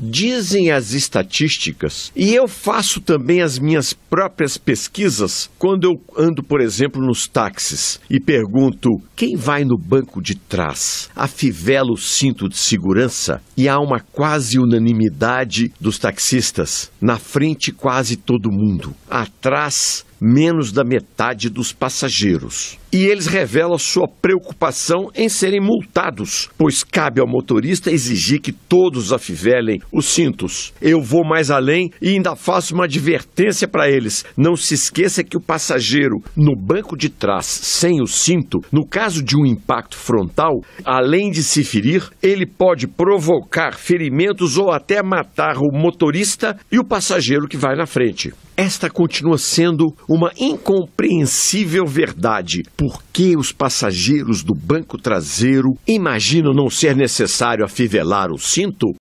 dizem as estatísticas. E eu faço também as minhas próprias pesquisas quando eu ando, por exemplo, nos táxis e pergunto quem vai no banco de trás. Afivelo o cinto de segurança e há uma quase unanimidade dos taxistas. Na frente, quase todo mundo. Atrás, menos da metade dos passageiros. E eles revelam sua preocupação em serem multados, pois cabe ao motorista exigir que todos afivelem os cintos. Eu vou mais além e ainda faço uma advertência para eles. Não se esqueça que o passageiro no banco de trás sem o cinto, no caso de um impacto frontal, além de se ferir, ele pode provocar ferimentos ou até matar o motorista e o passageiro que vai na frente. Esta continua sendo uma incompreensível verdade. Por que os passageiros do banco traseiro imaginam não ser necessário afivelar o cinto?